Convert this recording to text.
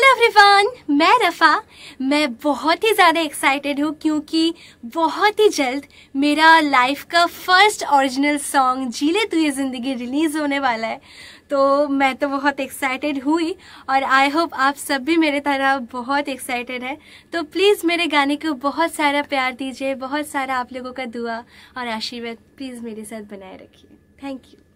hello everyone मैं रफ़ा मैं बहुत ही ज़्यादा एक्साइटेड हूँ क्योंकि बहुत ही जल्द मेरा लाइफ का फर्स्ट ओरिजिनल सॉन्ग जीले तू ये ज़िंदगी रिलीज़ होने वाला है तो मैं तो बहुत एक्साइटेड हुई और आई होप आप सब भी मेरे तरह बहुत एक्साइटेड हैं तो प्लीज़ मेरे गाने को बहुत सारा प्यार दीजिए बहुत सारा आप लोगों का दुआ और आशीर्वाद प्लीज़ मेरे साथ बनाए रखिए थैंक यू